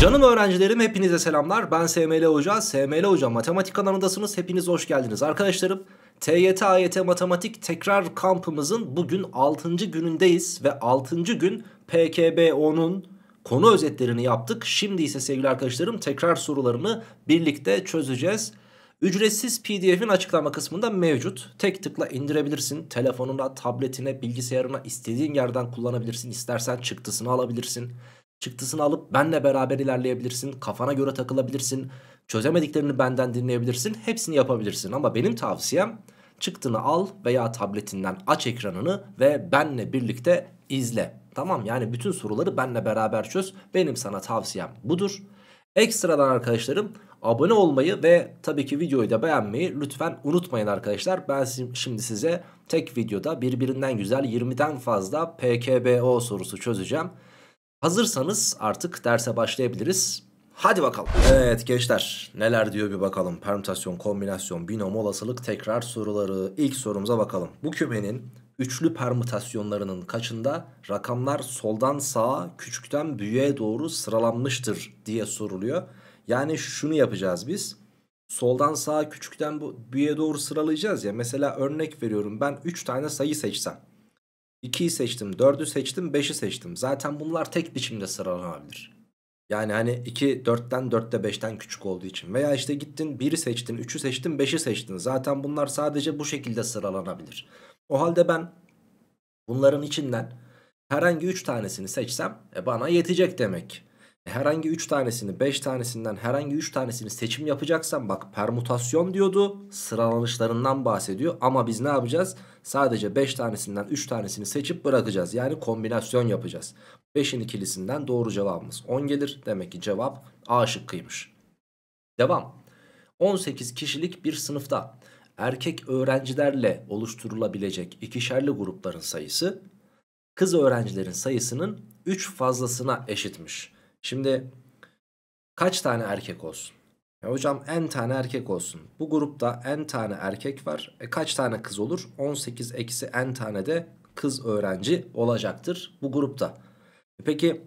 Canım öğrencilerim hepinize selamlar. Ben SML Hoca. SML Hoca matematik kanalındasınız. Hepiniz hoş geldiniz arkadaşlarım. TYT AYT matematik tekrar kampımızın bugün 6. günündeyiz ve 6. gün PKB10'un konu özetlerini yaptık. Şimdi ise sevgili arkadaşlarım tekrar sorularını birlikte çözeceğiz. Ücretsiz pdf'in açıklama kısmında mevcut. Tek tıkla indirebilirsin. Telefonuna, tabletine, bilgisayarına istediğin yerden kullanabilirsin. İstersen çıktısını alabilirsin çıktısını alıp benle beraber ilerleyebilirsin. Kafana göre takılabilirsin. Çözemediklerini benden dinleyebilirsin. Hepsini yapabilirsin ama benim tavsiyem çıktını al veya tabletinden aç ekranını ve benle birlikte izle. Tamam yani bütün soruları benle beraber çöz. Benim sana tavsiyem budur. Ekstradan arkadaşlarım abone olmayı ve tabii ki videoyu da beğenmeyi lütfen unutmayın arkadaşlar. Ben şimdi size tek videoda birbirinden güzel 20'den fazla PKBO sorusu çözeceğim. Hazırsanız artık derse başlayabiliriz. Hadi bakalım. Evet gençler neler diyor bir bakalım. Permütasyon, kombinasyon, binom, olasılık, tekrar soruları. İlk sorumuza bakalım. Bu kümenin üçlü permütasyonlarının kaçında rakamlar soldan sağa küçükten büyüğe doğru sıralanmıştır diye soruluyor. Yani şunu yapacağız biz. Soldan sağa küçükten büyüğe doğru sıralayacağız ya. Mesela örnek veriyorum ben 3 tane sayı seçsem. 2'yi seçtim, 4'ü seçtim, 5'i seçtim. Zaten bunlar tek biçimde sıralanabilir. Yani hani 2 4'ten 4'te 5'ten küçük olduğu için. Veya işte gittin 1'i seçtin, 3'ü seçtin, 5'i seçtin. Zaten bunlar sadece bu şekilde sıralanabilir. O halde ben bunların içinden herhangi 3 tanesini seçsem e bana yetecek demek. E, herhangi 3 tanesini 5 tanesinden herhangi 3 tanesini seçim yapacaksan bak permütasyon diyordu sıralanışlarından bahsediyor ama biz ne yapacağız sadece 5 tanesinden 3 tanesini seçip bırakacağız yani kombinasyon yapacağız 5'in ikilisinden doğru cevabımız 10 gelir demek ki cevap A şıkkıymış devam 18 kişilik bir sınıfta erkek öğrencilerle oluşturulabilecek ikişerli grupların sayısı kız öğrencilerin sayısının 3 fazlasına eşitmiş. Şimdi kaç tane erkek olsun? Ya hocam n tane erkek olsun. Bu grupta n tane erkek var. E kaç tane kız olur? 18 eksi n tane de kız öğrenci olacaktır bu grupta. E peki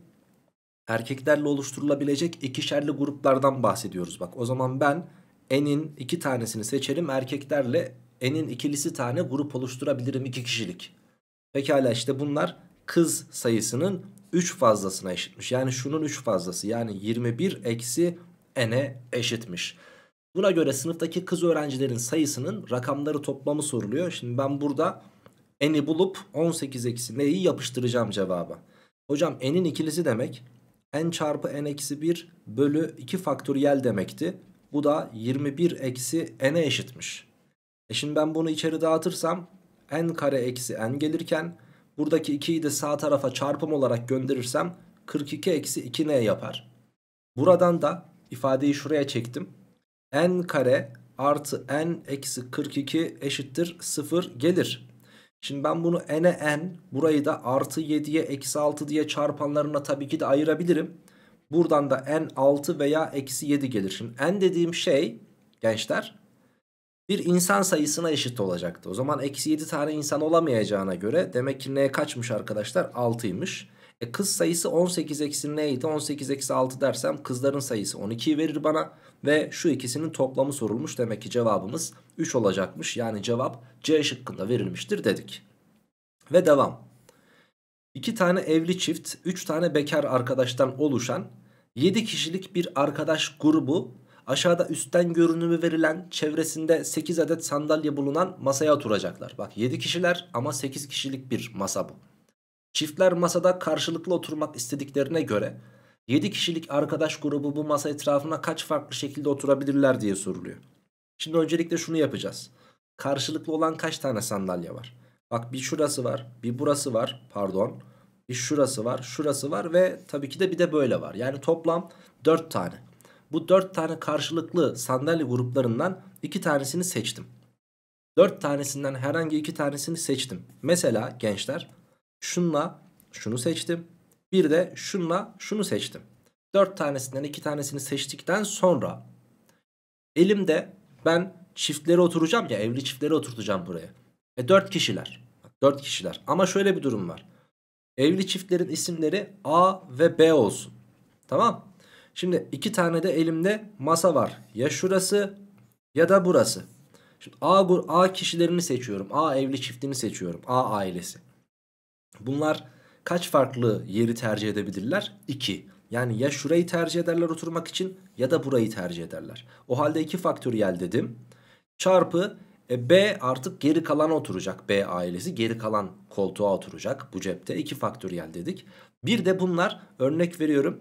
erkeklerle oluşturulabilecek ikişerli gruplardan bahsediyoruz. Bak o zaman ben n'in iki tanesini seçerim. Erkeklerle n'in ikilisi tane grup oluşturabilirim iki kişilik. Pekala işte bunlar kız sayısının 3 fazlasına eşitmiş. Yani şunun 3 fazlası yani 21 eksi n'e eşitmiş. Buna göre sınıftaki kız öğrencilerin sayısının rakamları toplamı soruluyor. Şimdi ben burada n'i bulup 18 eksi n'yi yapıştıracağım cevaba. Hocam n'in ikilisi demek n çarpı n eksi 1 bölü 2 faktöriyel demekti. Bu da 21 eksi n'e eşitmiş. E şimdi ben bunu içeri dağıtırsam n kare eksi n gelirken Buradaki 2'yi de sağ tarafa çarpım olarak gönderirsem 42 eksi 2n yapar. Buradan da ifadeyi şuraya çektim. n kare artı n eksi 42 eşittir 0 gelir. Şimdi ben bunu n'e n burayı da artı 7'ye eksi 6 diye çarpanlarına tabii ki de ayırabilirim. Buradan da n 6 veya eksi 7 gelir. Şimdi n dediğim şey gençler bir insan sayısına eşit olacaktı. O zaman eksi 7 tane insan olamayacağına göre demek ki n kaçmış arkadaşlar? 6'ymış. E kız sayısı 18 eksi neydi? 18 eksi 6 dersem kızların sayısı 12'yi verir bana. Ve şu ikisinin toplamı sorulmuş. Demek ki cevabımız 3 olacakmış. Yani cevap C şıkkında verilmiştir dedik. Ve devam. 2 tane evli çift, 3 tane bekar arkadaştan oluşan 7 kişilik bir arkadaş grubu Aşağıda üstten görünümü verilen çevresinde 8 adet sandalye bulunan masaya oturacaklar. Bak 7 kişiler ama 8 kişilik bir masa bu. Çiftler masada karşılıklı oturmak istediklerine göre 7 kişilik arkadaş grubu bu masa etrafına kaç farklı şekilde oturabilirler diye soruluyor. Şimdi öncelikle şunu yapacağız. Karşılıklı olan kaç tane sandalye var? Bak bir şurası var, bir burası var, pardon. Bir şurası var, şurası var ve tabii ki de bir de böyle var. Yani toplam 4 tane bu 4 tane karşılıklı sandalye gruplarından 2 tanesini seçtim. 4 tanesinden herhangi 2 tanesini seçtim. Mesela gençler şunla şunu seçtim. Bir de şunla şunu seçtim. 4 tanesinden 2 tanesini seçtikten sonra elimde ben çiftlere oturacağım ya evli çiftlere oturtacağım buraya. E 4 kişiler. 4 kişiler. Ama şöyle bir durum var. Evli çiftlerin isimleri A ve B olsun. Tamam? Şimdi iki tane de elimde masa var. Ya şurası ya da burası. Şimdi A, A kişilerini seçiyorum. A evli çiftini seçiyorum. A ailesi. Bunlar kaç farklı yeri tercih edebilirler? İki. Yani ya şurayı tercih ederler oturmak için ya da burayı tercih ederler. O halde iki faktöriyel dedim. Çarpı e, B artık geri kalan oturacak. B ailesi geri kalan koltuğa oturacak. Bu cepte iki faktöriyel dedik. Bir de bunlar örnek veriyorum.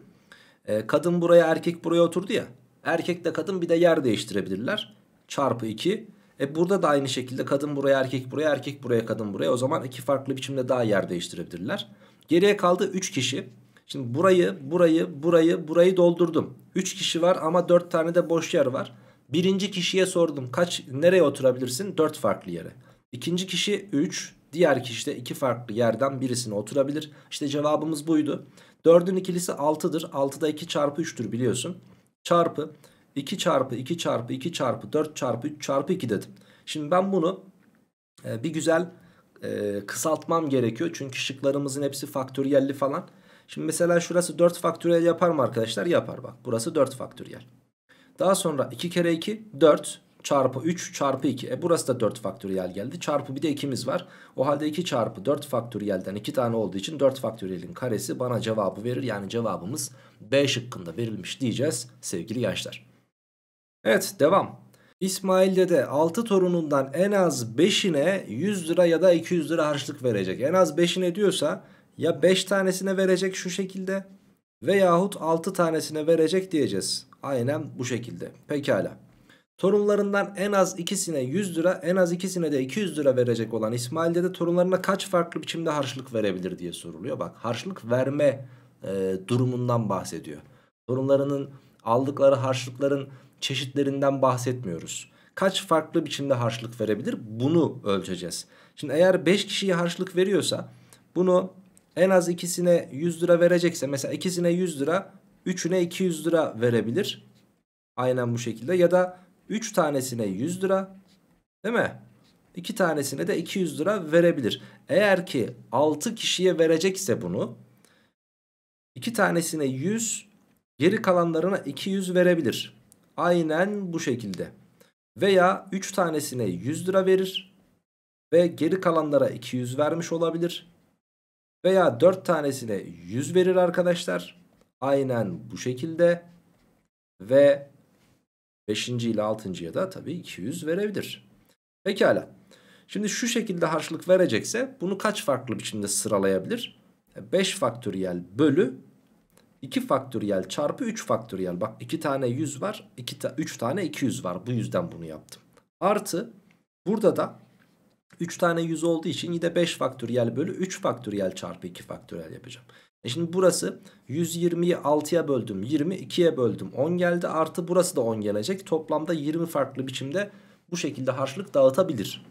E, kadın buraya erkek buraya oturdu ya. Erkek de kadın bir de yer değiştirebilirler. Çarpı 2. E burada da aynı şekilde kadın buraya erkek buraya erkek buraya kadın buraya. O zaman iki farklı biçimde daha yer değiştirebilirler. Geriye kaldı 3 kişi. Şimdi burayı burayı burayı burayı doldurdum. 3 kişi var ama 4 tane de boş yer var. Birinci kişiye sordum kaç nereye oturabilirsin? 4 farklı yere. İkinci kişi 3 diğer kişi de 2 farklı yerden birisine oturabilir. İşte cevabımız buydu. 4'ün ikilisi 6'dır. 6'da 2 çarpı 3'tür biliyorsun. Çarpı 2 çarpı 2 çarpı 2 çarpı 4 çarpı 3 çarpı 2 dedim. Şimdi ben bunu e, bir güzel e, kısaltmam gerekiyor. Çünkü şıklarımızın hepsi faktöriyelli falan. Şimdi mesela şurası 4 faktöriyel yapar mı arkadaşlar? Yapar bak. Burası 4 faktöriyel. Daha sonra 2 kere 2 4 çarpı 3 çarpı 2. E burası da 4 faktöriyel geldi. Çarpı bir de 2'miz var. O halde 2 çarpı 4 faktöriyelden 2 tane olduğu için 4 faktöriyelin karesi bana cevabı verir. Yani cevabımız B şıkkında verilmiş diyeceğiz sevgili gençler. Evet devam. İsmail'de de 6 torunundan en az 5'ine 100 lira ya da 200 lira harçlık verecek. En az 5'ine diyorsa ya 5 tanesine verecek şu şekilde veyahut 6 tanesine verecek diyeceğiz. Aynen bu şekilde. Pekala. Torunlarından en az ikisine 100 lira en az ikisine de 200 lira verecek olan İsmail Dede torunlarına kaç farklı biçimde harçlık verebilir diye soruluyor. Bak harçlık verme e, durumundan bahsediyor. Torunlarının aldıkları harçlıkların çeşitlerinden bahsetmiyoruz. Kaç farklı biçimde harçlık verebilir bunu ölçeceğiz. Şimdi eğer 5 kişiye harçlık veriyorsa bunu en az ikisine 100 lira verecekse mesela ikisine 100 lira 3'üne 200 lira verebilir. Aynen bu şekilde ya da 3 tanesine 100 lira değil mi? 2 tanesine de 200 lira verebilir. Eğer ki 6 kişiye verecekse bunu 2 tanesine 100 geri kalanlarına 200 verebilir. Aynen bu şekilde. Veya 3 tanesine 100 lira verir ve geri kalanlara 200 vermiş olabilir. Veya 4 tanesine 100 verir arkadaşlar. Aynen bu şekilde. Ve 5. ile 6.ya da tabii 200 verebilir. Pekala. Şimdi şu şekilde harçlık verecekse bunu kaç farklı biçimde sıralayabilir? 5 e, faktöriyel bölü 2 faktöriyel çarpı 3 faktöriyel. Bak 2 tane 100 var. 2 ta 3 tane 200 var. Bu yüzden bunu yaptım. Artı burada da 3 tane 100 olduğu için yine 5 faktöriyel bölü 3 faktöriyel çarpı 2 faktöriyel yapacağım. E şimdi burası 120'yi 6'ya böldüm. 20 2'ye böldüm. 10 geldi artı burası da 10 gelecek. Toplamda 20 farklı biçimde bu şekilde harçlık dağıtabilir.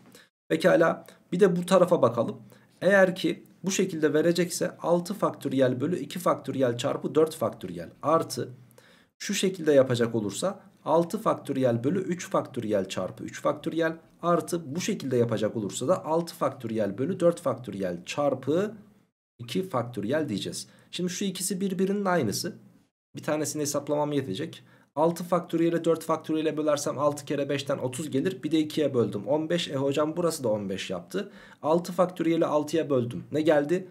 Pekala bir de bu tarafa bakalım. Eğer ki bu şekilde verecekse 6 faktöriyel bölü 2 faktöriyel çarpı 4 faktöriyel artı şu şekilde yapacak olursa 6 faktöriyel bölü 3 faktöriyel çarpı 3 faktöriyel artı bu şekilde yapacak olursa da 6 faktöriyel bölü 4 faktöriyel çarpı 2 faktöriyel diyeceğiz. Şimdi şu ikisi birbirinin aynısı. Bir tanesini hesaplamam yetecek. 6 faktöriyeli 4 faktöriyeli bölersem 6 kere 5'ten 30 gelir. Bir de 2'ye böldüm 15. E hocam burası da 15 yaptı. 6 faktöriyeli 6'ya böldüm. Ne geldi?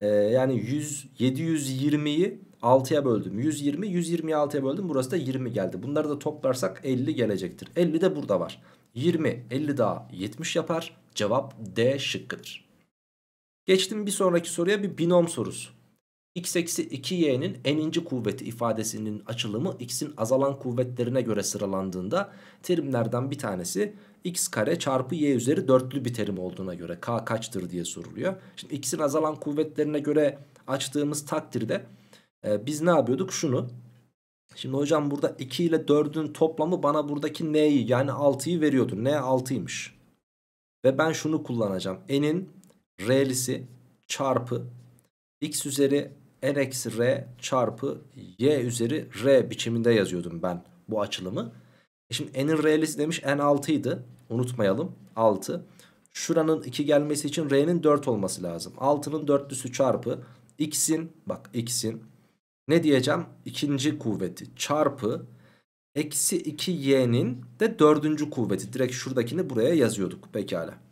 Ee, yani 100, 720'yi 6'ya böldüm. 120, 120'yi 6'ya böldüm. Burası da 20 geldi. Bunları da toplarsak 50 gelecektir. 50 de burada var. 20, 50 daha 70 yapar. Cevap D şıkkıdır. Geçtim bir sonraki soruya bir binom sorusu. x eksi 2y'nin eninci kuvveti ifadesinin açılımı x'in azalan kuvvetlerine göre sıralandığında terimlerden bir tanesi x kare çarpı y üzeri dörtlü bir terim olduğuna göre k kaçtır diye soruluyor. Şimdi x'in azalan kuvvetlerine göre açtığımız takdirde e, biz ne yapıyorduk? Şunu Şimdi hocam burada 2 ile 4'ün toplamı bana buradaki n'yi yani 6'yı veriyordu. n 6'ymış. Ve ben şunu kullanacağım. n'in R'lisi çarpı x üzeri n eksi r çarpı y üzeri r biçiminde yazıyordum ben bu açılımı. E şimdi n'in r'lisi demiş n 6 Unutmayalım 6. Şuranın 2 gelmesi için r'nin 4 olması lazım. 6'nın dörtlüsü çarpı x'in bak x'in ne diyeceğim ikinci kuvveti çarpı eksi 2y'nin de dördüncü kuvveti. Direkt şuradakini buraya yazıyorduk pekala.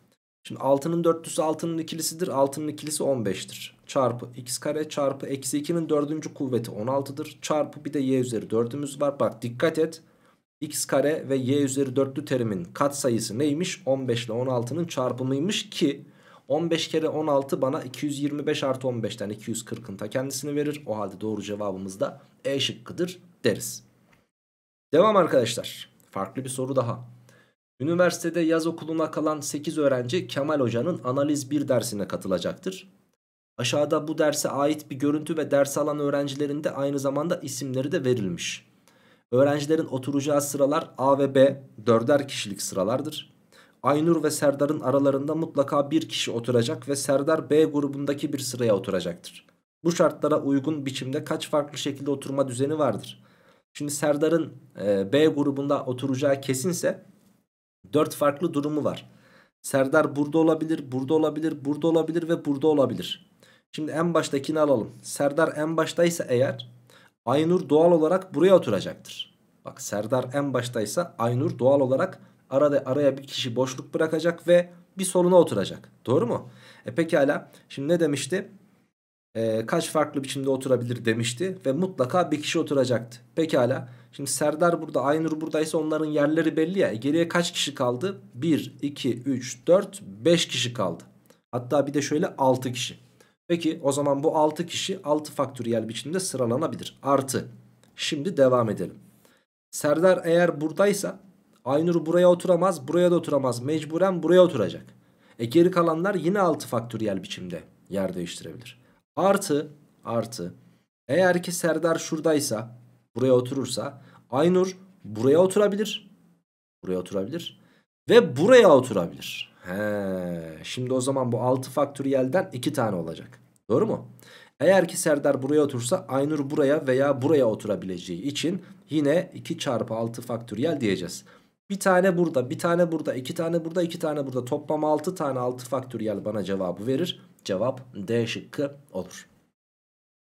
Şimdi 6'nın dörtlüsü 6'nın ikilisidir. 6'nın ikilisi 15'tir. Çarpı x kare çarpı eksi 2'nin dördüncü kuvveti 16'dır. Çarpı bir de y üzeri 4'ümüz var. Bak dikkat et. x kare ve y üzeri 4'lü terimin kat sayısı neymiş? 15 ile 16'nın çarpımıymış ki 15 kere 16 bana 225 artı 15'ten 240'ın ta kendisini verir. O halde doğru cevabımız da E şıkkıdır deriz. Devam arkadaşlar. Farklı bir soru daha. Üniversitede yaz okuluna kalan 8 öğrenci Kemal Hoca'nın analiz 1 dersine katılacaktır. Aşağıda bu derse ait bir görüntü ve ders alan öğrencilerin de aynı zamanda isimleri de verilmiş. Öğrencilerin oturacağı sıralar A ve B dörder kişilik sıralardır. Aynur ve Serdar'ın aralarında mutlaka bir kişi oturacak ve Serdar B grubundaki bir sıraya oturacaktır. Bu şartlara uygun biçimde kaç farklı şekilde oturma düzeni vardır? Şimdi Serdar'ın e, B grubunda oturacağı kesinse 4 farklı durumu var. Serdar burada olabilir, burada olabilir, burada olabilir ve burada olabilir. Şimdi en baştakini alalım. Serdar en baştaysa eğer Aynur doğal olarak buraya oturacaktır. Bak Serdar en baştaysa Aynur doğal olarak arada araya bir kişi boşluk bırakacak ve bir soluna oturacak. Doğru mu? E pekala. Şimdi ne demişti? E, kaç farklı biçimde oturabilir demişti ve mutlaka bir kişi oturacaktı. Pekala. Şimdi Serdar burada, Aynur buradaysa onların yerleri belli ya. E, geriye kaç kişi kaldı? 1, 2, 3, 4, 5 kişi kaldı. Hatta bir de şöyle 6 kişi. Peki o zaman bu 6 kişi 6 faktöriyel biçimde sıralanabilir. Artı. Şimdi devam edelim. Serdar eğer buradaysa Aynur buraya oturamaz, buraya da oturamaz. Mecburen buraya oturacak. E geri kalanlar yine 6 faktöriyel biçimde yer değiştirebilir. Artı, artı. Eğer ki Serdar şuradaysa buraya oturursa Aynur buraya oturabilir. Buraya oturabilir. Ve buraya oturabilir. He, şimdi o zaman bu 6 faktöriyelden 2 tane olacak. Doğru mu? Eğer ki Serdar buraya otursa Aynur buraya veya buraya oturabileceği için yine 2 çarpı 6 faktöriyel diyeceğiz. Bir tane burada, bir tane burada, iki tane burada, iki tane burada. Toplam 6 tane 6 faktöriyel bana cevabı verir. Cevap D şıkkı olur.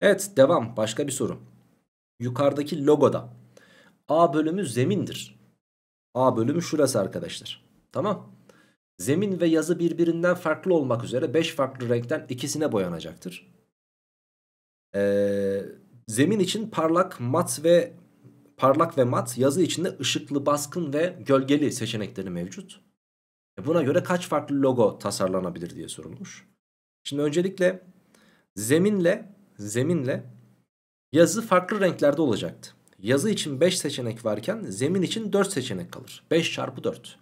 Evet devam. Başka bir soru yukarıdaki logoda A bölümü zemindir. A bölümü şurası arkadaşlar. Tamam. Zemin ve yazı birbirinden farklı olmak üzere 5 farklı renkten ikisine boyanacaktır. Ee, zemin için parlak, mat ve parlak ve mat, yazı için de ışıklı, baskın ve gölgeli seçenekleri mevcut. E, buna göre kaç farklı logo tasarlanabilir diye sorulmuş. Şimdi öncelikle zeminle zeminle Yazı farklı renklerde olacaktı. Yazı için 5 seçenek varken zemin için 4 seçenek kalır. 5 çarpı 4.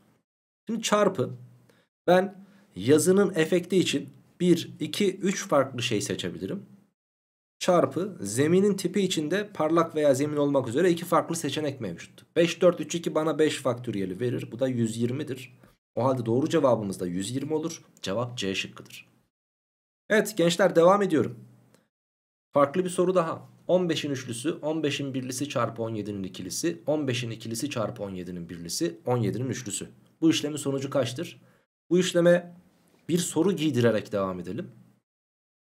Şimdi çarpı ben yazının efekti için 1, 2, 3 farklı şey seçebilirim. Çarpı zeminin tipi içinde parlak veya zemin olmak üzere 2 farklı seçenek mevcut. 5, 4, 3, 2 bana 5 faktöriyeli verir. Bu da 120'dir. O halde doğru cevabımız da 120 olur. Cevap C şıkkıdır. Evet gençler devam ediyorum. Farklı bir soru daha. 15'in üçlüsü, 15'in birlisi çarpı 17'nin ikilisi, 15'in ikilisi çarpı 17'nin birlisi, 17'nin üçlüsü. Bu işlemin sonucu kaçtır? Bu işleme bir soru giydirerek devam edelim.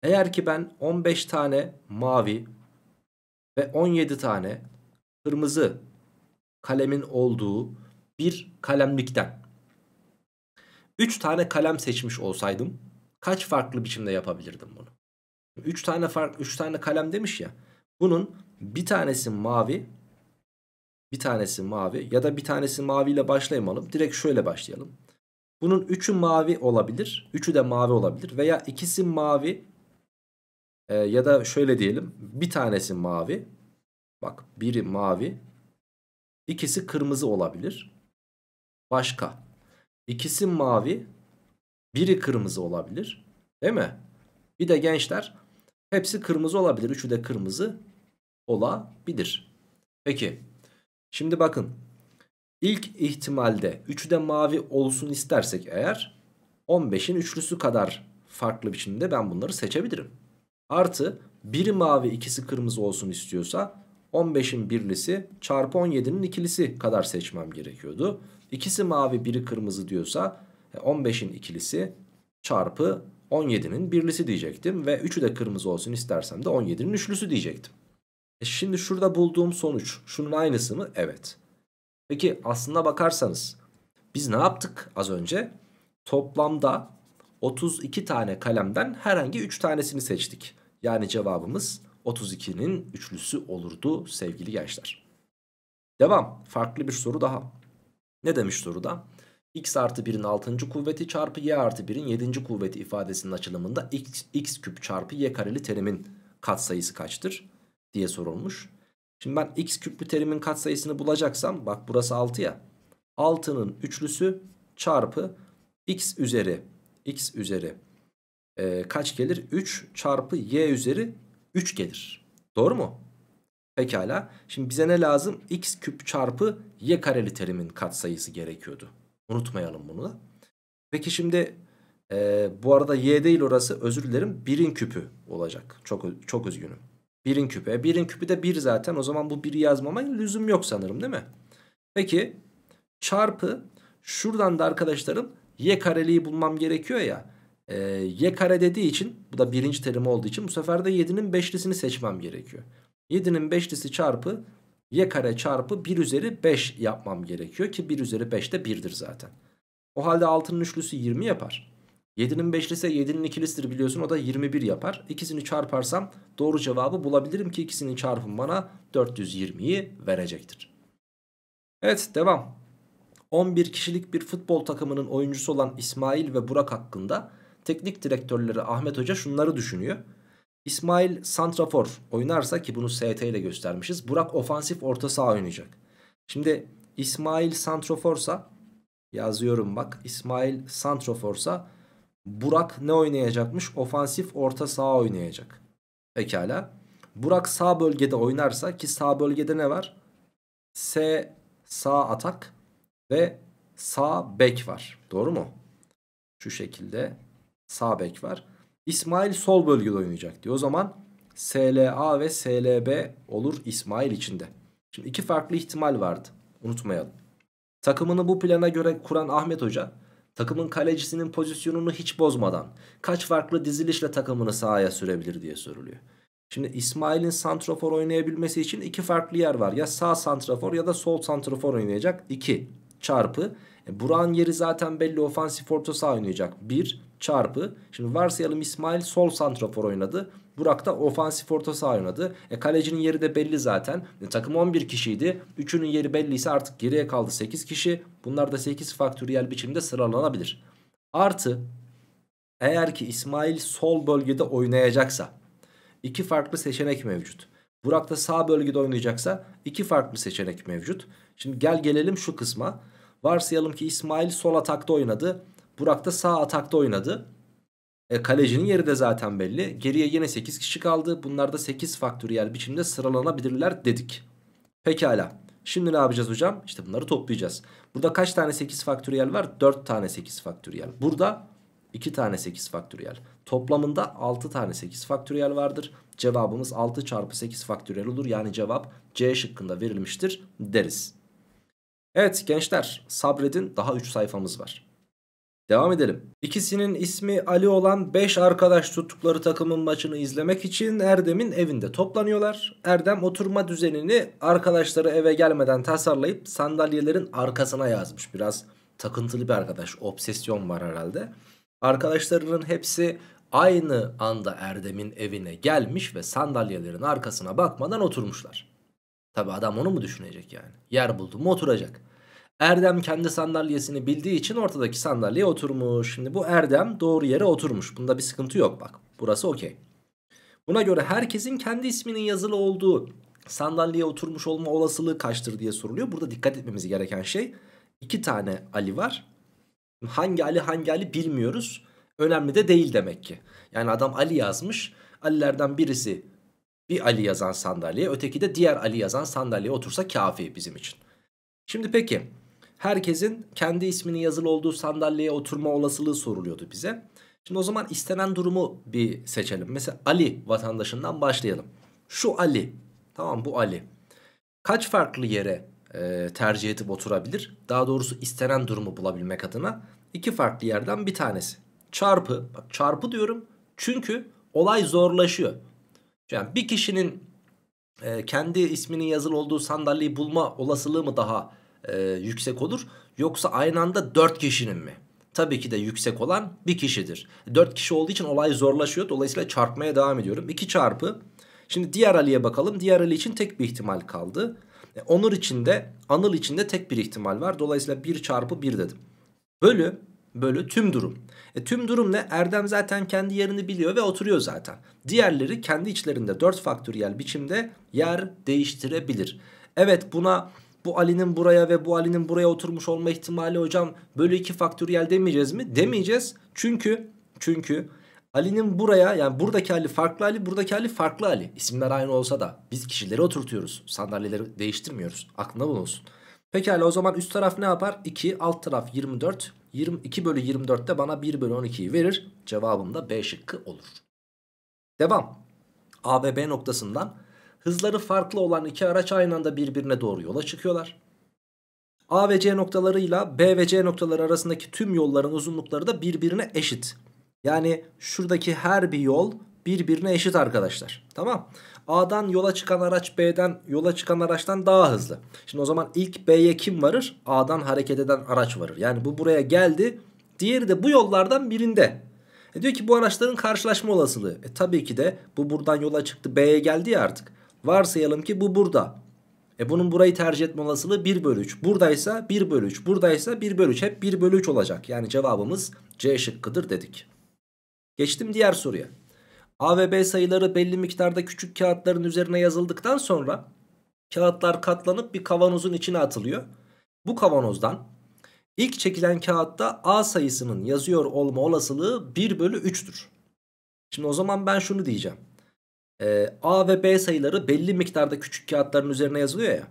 Eğer ki ben 15 tane mavi ve 17 tane kırmızı kalemin olduğu bir kalemlikten 3 tane kalem seçmiş olsaydım kaç farklı biçimde yapabilirdim bunu? 3 tane fark 3 tane kalem demiş ya. Bunun bir tanesi mavi, bir tanesi mavi ya da bir tanesi maviyle başlayamalım. Direkt şöyle başlayalım. Bunun üçü mavi olabilir. Üçü de mavi olabilir. Veya ikisi mavi e, ya da şöyle diyelim. Bir tanesi mavi. Bak biri mavi. İkisi kırmızı olabilir. Başka. İkisi mavi. Biri kırmızı olabilir. Değil mi? Bir de gençler hepsi kırmızı olabilir. Üçü de kırmızı olabilir. Peki şimdi bakın ilk ihtimalde 3'ü de mavi olsun istersek eğer 15'in üçlüsü kadar farklı biçimde ben bunları seçebilirim. Artı biri mavi ikisi kırmızı olsun istiyorsa 15'in birlisi çarpı 17'nin ikilisi kadar seçmem gerekiyordu. İkisi mavi biri kırmızı diyorsa 15'in e, ikilisi çarpı 17'nin birlisi diyecektim. Ve 3'ü de kırmızı olsun istersem de 17'nin üçlüsü diyecektim. E şimdi şurada bulduğum sonuç şunun aynısı mı? Evet. Peki aslında bakarsanız biz ne yaptık az önce? Toplamda 32 tane kalemden herhangi 3 tanesini seçtik. Yani cevabımız 32'nin üçlüsü olurdu sevgili gençler. Devam. Farklı bir soru daha. Ne demiş soruda? x artı 1'in 6. kuvveti çarpı y artı 1'in 7. kuvveti ifadesinin açılımında x, x küp çarpı y kareli terimin katsayısı kaçtır? diye sorulmuş. Şimdi ben x küplü terimin katsayısını bulacaksam bak burası 6 ya. 6'nın üçlüsü çarpı x üzeri x üzeri e, kaç gelir? 3 çarpı y üzeri 3 gelir. Doğru mu? Pekala. Şimdi bize ne lazım? x küp çarpı y kareli terimin katsayısı gerekiyordu. Unutmayalım bunu da. Peki şimdi e, bu arada y değil orası özür dilerim 1'in küpü olacak. Çok çok üzgünüm. 1'in küpü. 1'in küpü de 1 zaten. O zaman bu 1'i yazmama lüzum yok sanırım değil mi? Peki çarpı şuradan da arkadaşlarım y kareliği bulmam gerekiyor ya. E, y kare dediği için bu da birinci terim olduğu için bu sefer de 7'nin 5'lisini seçmem gerekiyor. 7'nin 5'lisi çarpı y kare çarpı 1 üzeri 5 yapmam gerekiyor ki 1 üzeri 5 de 1'dir zaten. O halde 6'nın üçlüsü 20 yapar. 7'nin 5'li ise 7'nin ikilisidir biliyorsun o da 21 yapar. İkisini çarparsam doğru cevabı bulabilirim ki ikisinin çarpımı bana 420'yi verecektir. Evet devam. 11 kişilik bir futbol takımının oyuncusu olan İsmail ve Burak hakkında teknik direktörleri Ahmet Hoca şunları düşünüyor. İsmail Santrafor oynarsa ki bunu ST ile göstermişiz. Burak ofansif orta saha oynayacak. Şimdi İsmail Santraforsa yazıyorum bak İsmail Santraforsa Burak ne oynayacakmış? Ofansif orta sağa oynayacak. Pekala. Burak sağ bölgede oynarsa ki sağ bölgede ne var? S sağ atak ve sağ bek var. Doğru mu? Şu şekilde sağ bek var. İsmail sol bölgede oynayacak diyor. O zaman SLA ve SLB olur İsmail içinde. Şimdi iki farklı ihtimal vardı. Unutmayalım. Takımını bu plana göre kuran Ahmet Hoca takımın kalecisinin pozisyonunu hiç bozmadan kaç farklı dizilişle takımını sahaya sürebilir diye soruluyor. Şimdi İsmail'in santrafor oynayabilmesi için iki farklı yer var. Ya sağ santrafor ya da sol santrafor oynayacak. 2 çarpı. E, Burak'ın yeri zaten belli ofansif orta sağ oynayacak. 1 çarpı. Şimdi varsayalım İsmail sol santrafor oynadı. Burak da ofansif orta saha oynadı. E kalecinin yeri de belli zaten. E, takım 11 kişiydi. Üçünün yeri belliyse artık geriye kaldı 8 kişi. Bunlar da 8 faktöriyel biçimde sıralanabilir. Artı eğer ki İsmail sol bölgede oynayacaksa iki farklı seçenek mevcut. Burak da sağ bölgede oynayacaksa iki farklı seçenek mevcut. Şimdi gel gelelim şu kısma. Varsayalım ki İsmail sol atakta oynadı. Burak da sağ atakta oynadı. E, kalecinin yeri de zaten belli. Geriye yine 8 kişi kaldı. Bunlar da 8 faktöriyel biçimde sıralanabilirler dedik. Pekala. Şimdi ne yapacağız hocam? İşte bunları toplayacağız. Burada kaç tane 8 faktöriyel var? 4 tane 8 faktöriyel. Burada 2 tane 8 faktöriyel. Toplamında 6 tane 8 faktöriyel vardır. Cevabımız 6 çarpı 8 faktöriyel olur. Yani cevap C şıkkında verilmiştir deriz. Evet gençler sabredin daha 3 sayfamız var. Devam edelim. İkisinin ismi Ali olan 5 arkadaş tuttukları takımın maçını izlemek için Erdem'in evinde toplanıyorlar. Erdem oturma düzenini arkadaşları eve gelmeden tasarlayıp sandalyelerin arkasına yazmış. Biraz takıntılı bir arkadaş. Obsesyon var herhalde. Arkadaşlarının hepsi aynı anda Erdem'in evine gelmiş ve sandalyelerin arkasına bakmadan oturmuşlar. Tabi adam onu mu düşünecek yani? Yer buldu mu oturacak. Erdem kendi sandalyesini bildiği için ortadaki sandalyeye oturmuş. Şimdi bu Erdem doğru yere oturmuş. Bunda bir sıkıntı yok bak. Burası okey. Buna göre herkesin kendi isminin yazılı olduğu sandalyeye oturmuş olma olasılığı kaçtır diye soruluyor. Burada dikkat etmemiz gereken şey iki tane Ali var. Hangi Ali hangi Ali bilmiyoruz. Önemli de değil demek ki. Yani adam Ali yazmış. Ali'lerden birisi bir Ali yazan sandalye öteki de diğer Ali yazan sandalyeye otursa kafi bizim için. Şimdi peki herkesin kendi isminin yazılı olduğu sandalyeye oturma olasılığı soruluyordu bize. Şimdi o zaman istenen durumu bir seçelim. Mesela Ali vatandaşından başlayalım. Şu Ali. Tamam bu Ali. Kaç farklı yere e, tercih edip oturabilir? Daha doğrusu istenen durumu bulabilmek adına iki farklı yerden bir tanesi. Çarpı. Bak çarpı diyorum. Çünkü olay zorlaşıyor. Yani bir kişinin e, kendi isminin yazılı olduğu sandalyeyi bulma olasılığı mı daha e, yüksek olur yoksa aynı anda 4 kişinin mi? Tabii ki de yüksek olan bir kişidir. 4 kişi olduğu için olay zorlaşıyor. Dolayısıyla çarpmaya devam ediyorum. 2 çarpı. Şimdi diğer Ali'ye bakalım. Diğer Ali için tek bir ihtimal kaldı. E, onur için de Anıl için de tek bir ihtimal var. Dolayısıyla 1 çarpı 1 dedim. Bölü bölü tüm durum. E, tüm durum ne? Erdem zaten kendi yerini biliyor ve oturuyor zaten. Diğerleri kendi içlerinde 4 faktöriyel biçimde yer değiştirebilir. Evet buna bu Ali'nin buraya ve bu Ali'nin buraya oturmuş olma ihtimali hocam bölü 2 faktöriyel demeyeceğiz mi? Demeyeceğiz. Çünkü çünkü Ali'nin buraya yani buradaki Ali farklı Ali buradaki Ali farklı Ali. İsimler aynı olsa da biz kişileri oturtuyoruz. Sandalyeleri değiştirmiyoruz. Aklında bulunsun. Pekala o zaman üst taraf ne yapar? 2 alt taraf 24. 22 bölü 24 de bana 1 bölü 12'yi verir. Cevabım da B şıkkı olur. Devam. A ve B noktasından hızları farklı olan iki araç aynı anda birbirine doğru yola çıkıyorlar. A ve C noktalarıyla B ve C noktaları arasındaki tüm yolların uzunlukları da birbirine eşit. Yani şuradaki her bir yol birbirine eşit arkadaşlar. Tamam. A'dan yola çıkan araç B'den yola çıkan araçtan daha hızlı. Şimdi o zaman ilk B'ye kim varır? A'dan hareket eden araç varır. Yani bu buraya geldi. Diğeri de bu yollardan birinde. E diyor ki bu araçların karşılaşma olasılığı. E tabii ki de bu buradan yola çıktı B'ye geldi ya artık. Varsayalım ki bu burada. E bunun burayı tercih etme olasılığı 1 bölü 3. Buradaysa 1 bölü 3. Buradaysa 1 bölü 3. Hep 1 bölü 3 olacak. Yani cevabımız C şıkkıdır dedik. Geçtim diğer soruya. A ve B sayıları belli miktarda küçük kağıtların üzerine yazıldıktan sonra kağıtlar katlanıp bir kavanozun içine atılıyor. Bu kavanozdan ilk çekilen kağıtta A sayısının yazıyor olma olasılığı 1 bölü 3'tür. Şimdi o zaman ben şunu diyeceğim e, A ve B sayıları belli miktarda küçük kağıtların üzerine yazılıyor ya.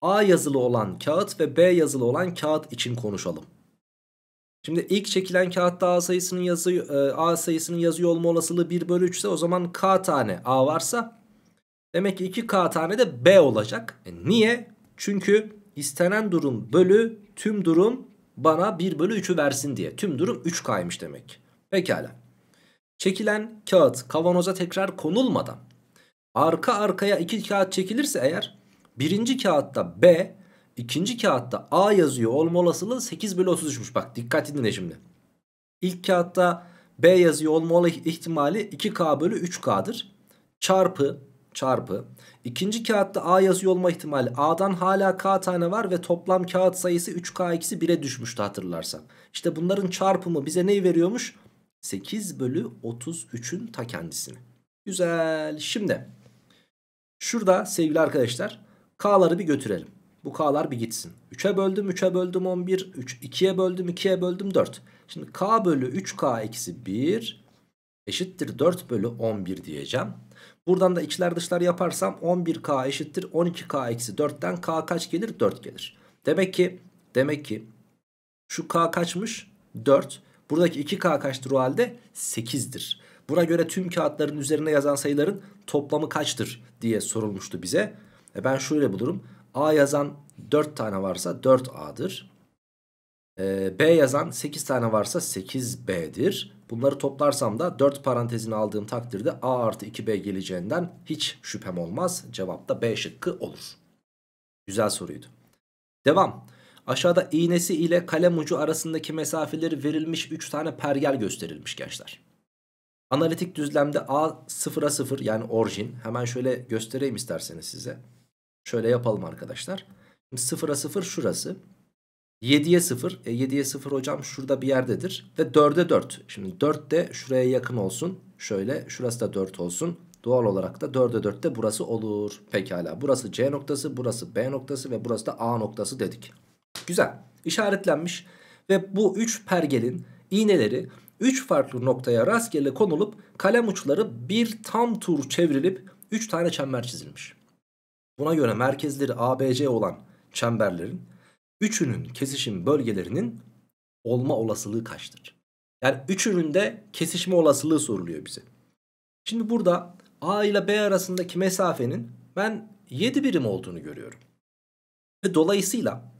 A yazılı olan kağıt ve B yazılı olan kağıt için konuşalım. Şimdi ilk çekilen kağıtta A sayısının yazıyor, e, A sayısının yazıyor olma olasılığı 1 bölü 3 ise o zaman K tane A varsa demek ki 2K tane de B olacak. E niye? Çünkü istenen durum bölü tüm durum bana 1 bölü 3'ü versin diye. Tüm durum 3K'ymış demek. Pekala. Çekilen kağıt kavanoza tekrar konulmadan arka arkaya iki kağıt çekilirse eğer birinci kağıtta B, ikinci kağıtta A yazıyor olma olasılığı 8 bölü 33'müş. Bak dikkat edin şimdi. İlk kağıtta B yazıyor olma ihtimali 2K bölü 3K'dır. Çarpı çarpı. İkinci kağıtta A yazıyor olma ihtimali A'dan hala K tane var ve toplam kağıt sayısı 3K eksi 1'e düşmüştü hatırlarsan. İşte bunların çarpımı bize neyi veriyormuş? 8 bölü 33'ün ta kendisini. Güzel. Şimdi şurada sevgili arkadaşlar k'ları bir götürelim. Bu k'lar bir gitsin. 3'e böldüm 3'e böldüm 11. 2'ye böldüm 2'ye böldüm 4. Şimdi k bölü 3k eksi 1 eşittir 4 bölü 11 diyeceğim. Buradan da içler dışlar yaparsam 11k eşittir 12k eksi 4'ten k kaç gelir? 4 gelir. Demek ki demek ki şu k kaçmış? 4. Buradaki 2K kaçtır o halde? 8'dir. Buna göre tüm kağıtların üzerine yazan sayıların toplamı kaçtır diye sorulmuştu bize. E ben şöyle bulurum. A yazan 4 tane varsa 4A'dır. E, B yazan 8 tane varsa 8B'dir. Bunları toplarsam da 4 parantezini aldığım takdirde A artı 2B geleceğinden hiç şüphem olmaz. Cevap da B şıkkı olur. Güzel soruydu. Devam. Aşağıda iğnesi ile kalem ucu arasındaki mesafeleri verilmiş 3 tane pergel gösterilmiş gençler. Analitik düzlemde A 0'a 0 yani orijin. Hemen şöyle göstereyim isterseniz size. Şöyle yapalım arkadaşlar. Şimdi 0'a 0 şurası. 7'ye 0. E 7'ye 0 hocam şurada bir yerdedir. Ve 4'e 4. Şimdi 4 de şuraya yakın olsun. Şöyle şurası da 4 olsun. Doğal olarak da 4'e 4 de burası olur. Pekala burası C noktası, burası B noktası ve burası da A noktası dedik. Güzel. İşaretlenmiş ve bu 3 pergelin iğneleri 3 farklı noktaya rastgele konulup kalem uçları bir tam tur çevrilip 3 tane çember çizilmiş. Buna göre merkezleri ABC olan çemberlerin üçünün kesişim bölgelerinin olma olasılığı kaçtır? Yani üçünün de kesişme olasılığı soruluyor bize. Şimdi burada A ile B arasındaki mesafenin ben 7 birim olduğunu görüyorum. Ve dolayısıyla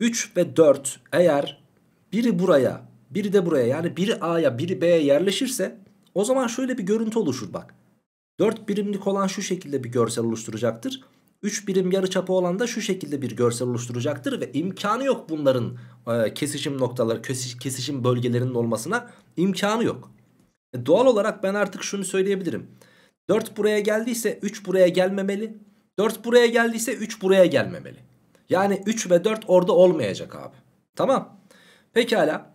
3 ve 4 eğer biri buraya biri de buraya yani biri A'ya biri B'ye yerleşirse o zaman şöyle bir görüntü oluşur bak. 4 birimlik olan şu şekilde bir görsel oluşturacaktır. 3 birim yarıçapı olan da şu şekilde bir görsel oluşturacaktır ve imkanı yok bunların e, kesişim noktaları, kesişim bölgelerinin olmasına imkanı yok. E, doğal olarak ben artık şunu söyleyebilirim. 4 buraya geldiyse 3 buraya gelmemeli. 4 buraya geldiyse 3 buraya gelmemeli. Yani 3 ve 4 orada olmayacak abi. Tamam. Pekala.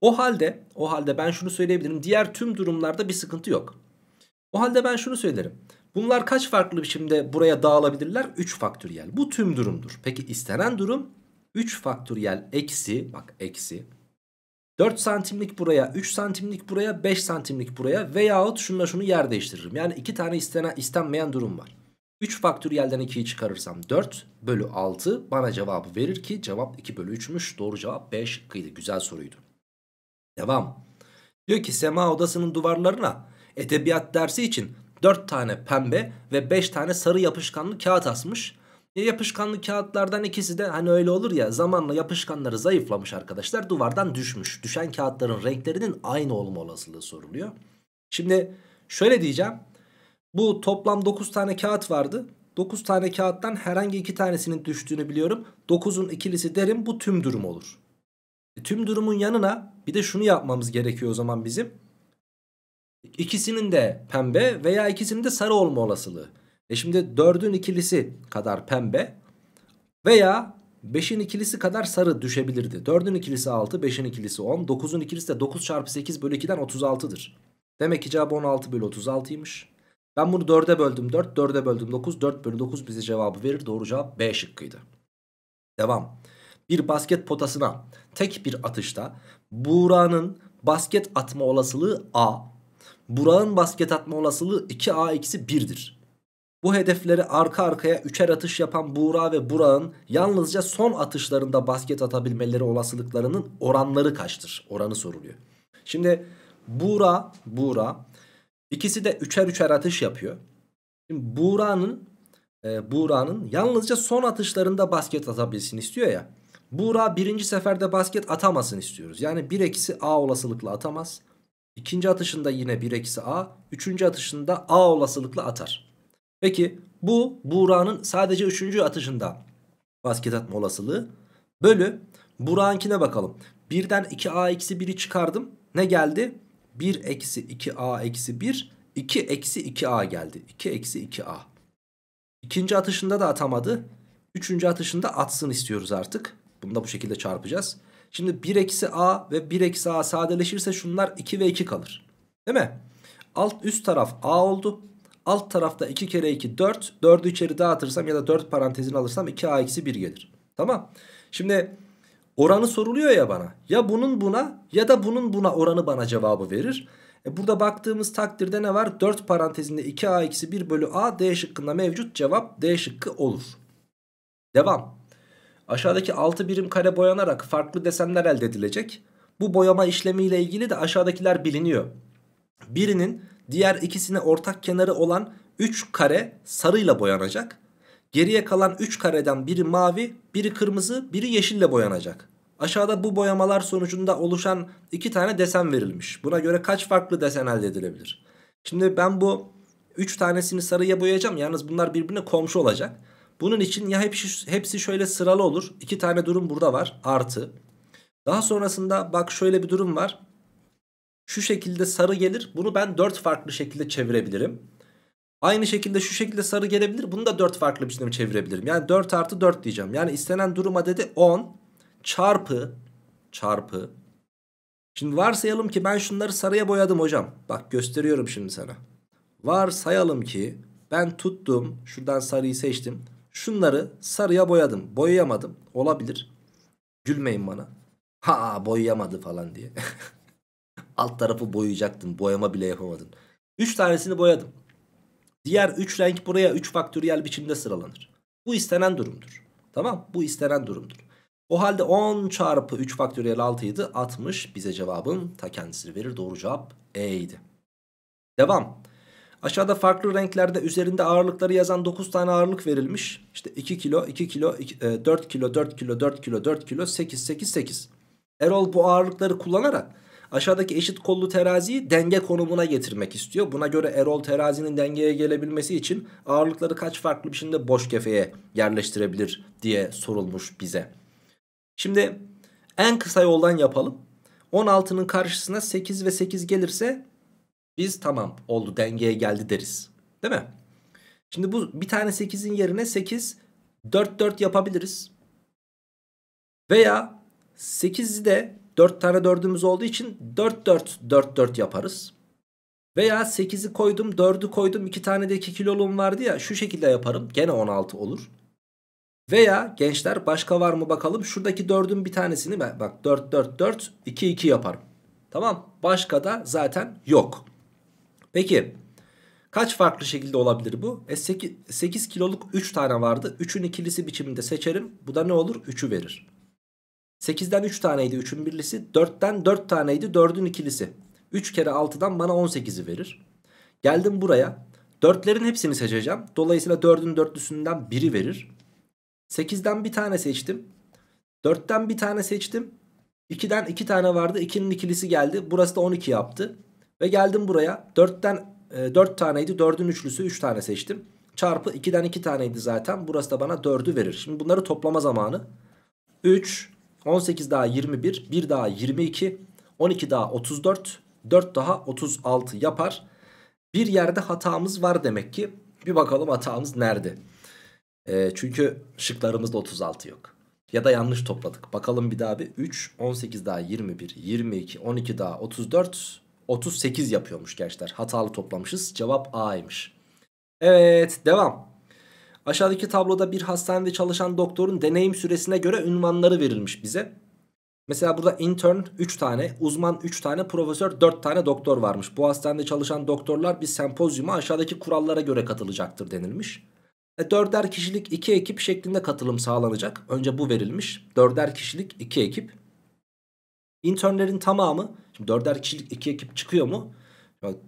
O halde, o halde ben şunu söyleyebilirim. Diğer tüm durumlarda bir sıkıntı yok. O halde ben şunu söylerim. Bunlar kaç farklı biçimde buraya dağılabilirler? 3 faktöriyel. Bu tüm durumdur. Peki istenen durum 3 faktöriyel eksi bak eksi 4 santimlik buraya 3 santimlik buraya 5 santimlik buraya veyahut şunla şunu yer değiştiririm. Yani iki tane istenen, istenmeyen durum var. 3 faktöriyelden 2'yi çıkarırsam 4 bölü 6 bana cevabı verir ki cevap 2 bölü 3'müş. Doğru cevap 5 kıydı Güzel soruydu. Devam. Diyor ki sema odasının duvarlarına edebiyat dersi için 4 tane pembe ve 5 tane sarı yapışkanlı kağıt asmış. E, yapışkanlı kağıtlardan ikisi de hani öyle olur ya zamanla yapışkanları zayıflamış arkadaşlar duvardan düşmüş. Düşen kağıtların renklerinin aynı olma olasılığı soruluyor. Şimdi şöyle diyeceğim bu toplam 9 tane kağıt vardı. 9 tane kağıttan herhangi 2 tanesinin düştüğünü biliyorum. 9'un ikilisi derim bu tüm durum olur. E, tüm durumun yanına bir de şunu yapmamız gerekiyor o zaman bizim. İkisinin de pembe veya ikisinin de sarı olma olasılığı. E şimdi 4'ün ikilisi kadar pembe veya 5'in ikilisi kadar sarı düşebilirdi. 4'ün ikilisi 6, 5'in ikilisi 10, 9'un ikilisi de 9 çarpı 8 bölü 2'den 36'dır. Demek ki cevabı 16 bölü 36'ymış. Ben bunu 4'e böldüm 4, 4'e böldüm 9. 4 bölü 9 bize cevabı verir. Doğru cevap B şıkkıydı. Devam. Bir basket potasına tek bir atışta Buğra'nın basket atma olasılığı A. Burak'ın basket atma olasılığı 2A-1'dir. eksi Bu hedefleri arka arkaya üçer atış yapan Buğra ve Burak'ın yalnızca son atışlarında basket atabilmeleri olasılıklarının oranları kaçtır? Oranı soruluyor. Şimdi Buğra, Buğra İkisi de üçer üçer atış yapıyor. Şimdi Buğra'nın e, Buğra'nın yalnızca son atışlarında basket atabilsin istiyor ya. Buğra birinci seferde basket atamasın istiyoruz. Yani 1 eksi A olasılıkla atamaz. İkinci atışında yine 1 eksi A. Üçüncü atışında A olasılıkla atar. Peki bu Buğra'nın sadece üçüncü atışında basket atma olasılığı. Bölü Buğra'nkine bakalım. Birden 2A eksi 1'i çıkardım. Ne geldi? 1 eksi 2a eksi 1 2 eksi 2a geldi. 2 eksi 2a. İkinci atışında da atamadı. Üçüncü atışında atsın istiyoruz artık. Bunu da bu şekilde çarpacağız. Şimdi 1 eksi a ve 1 eksi a sadeleşirse şunlar 2 ve 2 kalır. Değil mi? Alt üst taraf a oldu. Alt tarafta 2 kere 2 4. 4'ü içeri dağıtırsam ya da 4 parantezini alırsam 2a eksi 1 gelir. Tamam. Şimdi Oranı soruluyor ya bana. Ya bunun buna ya da bunun buna oranı bana cevabı verir. E burada baktığımız takdirde ne var? 4 parantezinde 2a eksi 1 bölü a d şıkkında mevcut cevap d şıkkı olur. Devam. Aşağıdaki 6 birim kare boyanarak farklı desenler elde edilecek. Bu boyama işlemiyle ilgili de aşağıdakiler biliniyor. Birinin diğer ikisine ortak kenarı olan 3 kare sarıyla boyanacak. Geriye kalan 3 kareden biri mavi, biri kırmızı, biri yeşille boyanacak. Aşağıda bu boyamalar sonucunda oluşan 2 tane desen verilmiş. Buna göre kaç farklı desen elde edilebilir? Şimdi ben bu 3 tanesini sarıya boyayacağım. Yalnız bunlar birbirine komşu olacak. Bunun için ya hepsi, hepsi şöyle sıralı olur. 2 tane durum burada var. Artı. Daha sonrasında bak şöyle bir durum var. Şu şekilde sarı gelir. Bunu ben 4 farklı şekilde çevirebilirim. Aynı şekilde şu şekilde sarı gelebilir. Bunu da 4 farklı biçimde çevirebilirim. Yani 4 artı 4 diyeceğim. Yani istenen duruma dedi 10 çarpı çarpı. Şimdi varsayalım ki ben şunları sarıya boyadım hocam. Bak gösteriyorum şimdi sana. Varsayalım ki ben tuttum. Şuradan sarıyı seçtim. Şunları sarıya boyadım. Boyayamadım. Olabilir. Gülmeyin bana. Ha boyayamadı falan diye. Alt tarafı boyayacaktın. Boyama bile yapamadın. 3 tanesini boyadım. Diğer 3 renk buraya 3 faktöriyel biçimde sıralanır. Bu istenen durumdur. Tamam bu istenen durumdur. O halde 10 çarpı 3 faktöriyel 6 idi 60 bize cevabın ta kendisi verir doğru cevap E idi. Devam. Aşağıda farklı renklerde üzerinde ağırlıkları yazan 9 tane ağırlık verilmiş. İşte 2 kilo, 2 kilo, 2, 4 e, kilo, 4 kilo, 4 kilo, 4 kilo, 8, 8, 8. Erol bu ağırlıkları kullanarak Aşağıdaki eşit kollu teraziyi denge konumuna getirmek istiyor. Buna göre Erol terazinin dengeye gelebilmesi için ağırlıkları kaç farklı biçimde boş kefeye yerleştirebilir diye sorulmuş bize. Şimdi en kısa yoldan yapalım. 16'nın karşısına 8 ve 8 gelirse biz tamam oldu dengeye geldi deriz. Değil mi? Şimdi bu bir tane 8'in yerine 8 4 4 yapabiliriz. Veya 8'i de 4 tane 4'ümüz olduğu için 4 4 4 4 yaparız. Veya 8'i koydum 4'ü koydum 2 tane de 2 kilolum vardı ya şu şekilde yaparım gene 16 olur. Veya gençler başka var mı bakalım şuradaki 4'ün bir tanesini ben bak 4 4 4 2 2 yaparım. Tamam başka da zaten yok. Peki kaç farklı şekilde olabilir bu? E 8, 8 kiloluk 3 tane vardı 3'ün ikilisi biçiminde seçerim bu da ne olur 3'ü verir. 8'den 3 taneydi 3'ün birlisi. 4'ten 4 taneydi 4'ün ikilisi. 3 kere 6'dan bana 18'i verir. Geldim buraya. 4'lerin hepsini seçeceğim. Dolayısıyla 4'ün dörtlüsünden 1'i verir. 8'den bir tane seçtim. 4'ten bir tane seçtim. 2'den 2 tane vardı. 2'nin ikilisi geldi. Burası da 12 yaptı. Ve geldim buraya. 4'ten e, 4 taneydi. 4'ün üçlüsü 3 tane seçtim. Çarpı 2'den 2 taneydi zaten. Burası da bana 4'ü verir. Şimdi bunları toplama zamanı. 3, 18 daha 21, 1 daha 22, 12 daha 34, 4 daha 36 yapar. Bir yerde hatamız var demek ki. Bir bakalım hatamız nerede? E, çünkü şıklarımızda 36 yok. Ya da yanlış topladık. Bakalım bir daha bir 3, 18 daha 21, 22, 12 daha 34, 38 yapıyormuş gençler. Hatalı toplamışız. Cevap A'ymış. Evet devam. Aşağıdaki tabloda bir hastanede çalışan doktorun deneyim süresine göre ünvanları verilmiş bize. Mesela burada intern 3 tane, uzman 3 tane, profesör 4 tane doktor varmış. Bu hastanede çalışan doktorlar bir sempozyuma aşağıdaki kurallara göre katılacaktır denilmiş. E, dörder kişilik 2 ekip şeklinde katılım sağlanacak. Önce bu verilmiş. Dörder kişilik 2 ekip. İnternlerin tamamı, şimdi dörder kişilik 2 ekip çıkıyor mu?